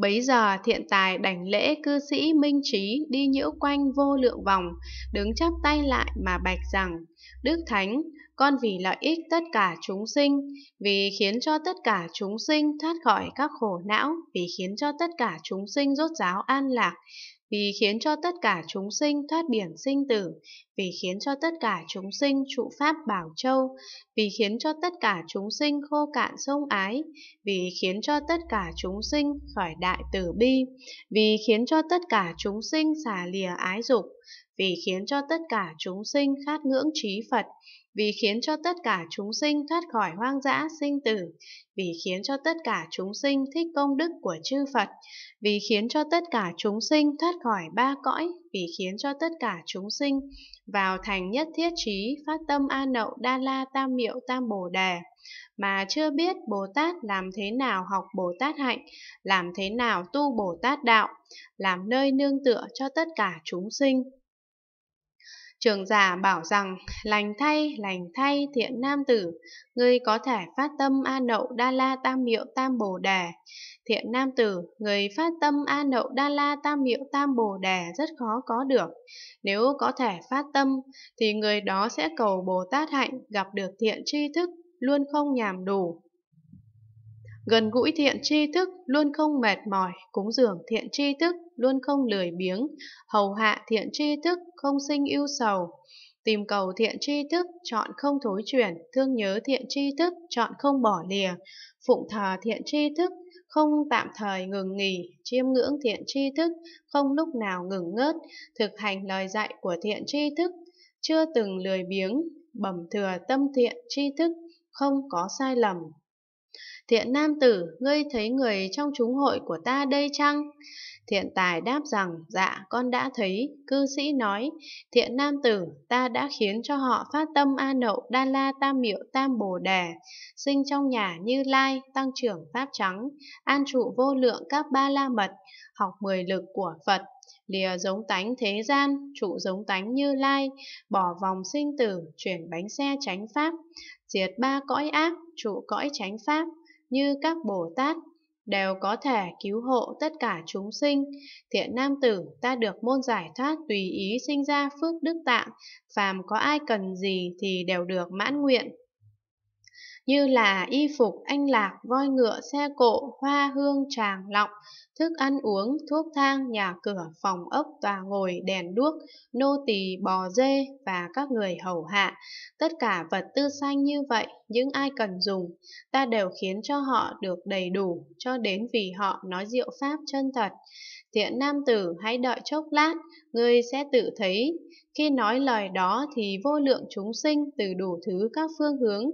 Bấy giờ thiện tài đảnh lễ cư sĩ minh trí đi nhiễu quanh vô lượng vòng, đứng chắp tay lại mà bạch rằng, Đức Thánh, con vì lợi ích tất cả chúng sinh, vì khiến cho tất cả chúng sinh thoát khỏi các khổ não, vì khiến cho tất cả chúng sinh rốt ráo an lạc, vì khiến cho tất cả chúng sinh thoát biển sinh tử, vì khiến cho tất cả chúng sinh trụ pháp bảo châu, vì khiến cho tất cả chúng sinh khô cạn sông ái, vì khiến cho tất cả chúng sinh khỏi đại tử bi, vì khiến cho tất cả chúng sinh xả lìa ái dục, vì khiến cho tất cả chúng sinh khát ngưỡng trí Phật, vì khiến cho tất cả chúng sinh thoát khỏi hoang dã sinh tử, vì khiến cho tất cả chúng sinh thích công đức của chư Phật, vì khiến cho tất cả chúng sinh thoát khỏi ba cõi, vì khiến cho tất cả chúng sinh vào thành nhất thiết trí phát tâm a nậu đa la tam miệu tam bồ đề mà chưa biết bồ tát làm thế nào học bồ tát hạnh làm thế nào tu bồ tát đạo làm nơi nương tựa cho tất cả chúng sinh Trường giả bảo rằng, lành thay, lành thay thiện nam tử, ngươi có thể phát tâm A Nậu Đa La Tam Miệu Tam Bồ Đề. Thiện nam tử, người phát tâm A Nậu Đa La Tam Miệu Tam Bồ Đề rất khó có được. Nếu có thể phát tâm, thì người đó sẽ cầu Bồ Tát Hạnh gặp được thiện tri thức, luôn không nhàm đủ gần gũi thiện tri thức, luôn không mệt mỏi, cúng dường thiện tri thức, luôn không lười biếng, hầu hạ thiện tri thức, không sinh ưu sầu. Tìm cầu thiện tri thức, chọn không thối chuyển, thương nhớ thiện tri thức, chọn không bỏ lìa, phụng thờ thiện tri thức, không tạm thời ngừng nghỉ, chiêm ngưỡng thiện tri thức, không lúc nào ngừng ngớt, thực hành lời dạy của thiện tri thức, chưa từng lười biếng, bẩm thừa tâm thiện tri thức, không có sai lầm, Thiện nam tử, ngươi thấy người trong chúng hội của ta đây chăng? Thiện tài đáp rằng, dạ, con đã thấy. Cư sĩ nói, thiện nam tử, ta đã khiến cho họ phát tâm A nậu, đa la tam miệu tam bồ đề, sinh trong nhà như lai, tăng trưởng pháp trắng, an trụ vô lượng các ba la mật, học mười lực của Phật, lìa giống tánh thế gian, trụ giống tánh như lai, bỏ vòng sinh tử, chuyển bánh xe tránh pháp, diệt ba cõi ác, trụ cõi tránh pháp, như các Bồ Tát đều có thể cứu hộ tất cả chúng sinh. Thiện nam tử ta được môn giải thoát tùy ý sinh ra phước đức tạng, phàm có ai cần gì thì đều được mãn nguyện. Như là y phục, anh lạc, voi ngựa, xe cộ, hoa hương, tràng, lọng, thức ăn uống, thuốc thang, nhà cửa, phòng ốc, tòa ngồi, đèn đuốc, nô tỳ, bò dê và các người hầu hạ. Tất cả vật tư xanh như vậy những ai cần dùng, ta đều khiến cho họ được đầy đủ, cho đến vì họ nói diệu pháp chân thật. Thiện nam tử hãy đợi chốc lát, ngươi sẽ tự thấy. Khi nói lời đó thì vô lượng chúng sinh từ đủ thứ các phương hướng,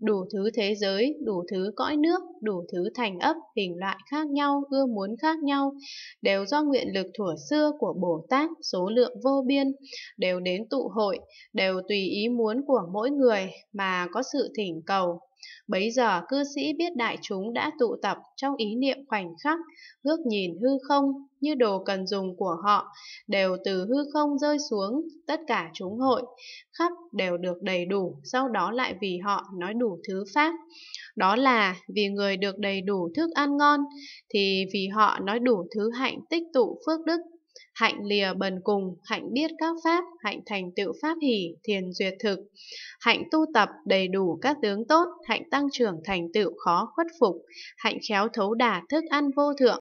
đủ thứ thế giới, đủ thứ cõi nước, đủ thứ thành ấp, hình loại khác nhau, ưa muốn khác nhau, đều do nguyện lực thủa xưa của Bồ Tát số lượng vô biên, đều đến tụ hội, đều tùy ý muốn của mỗi người mà có sự thỉnh cầu. Bấy giờ cư sĩ biết đại chúng đã tụ tập trong ý niệm khoảnh khắc, ngước nhìn hư không như đồ cần dùng của họ, đều từ hư không rơi xuống, tất cả chúng hội, khắp đều được đầy đủ, sau đó lại vì họ nói đủ thứ pháp. Đó là vì người được đầy đủ thức ăn ngon, thì vì họ nói đủ thứ hạnh tích tụ phước đức Hạnh lìa bần cùng, hạnh biết các pháp, hạnh thành tựu pháp hỷ, thiền duyệt thực. Hạnh tu tập đầy đủ các tướng tốt, hạnh tăng trưởng thành tựu khó khuất phục, hạnh khéo thấu đả thức ăn vô thượng,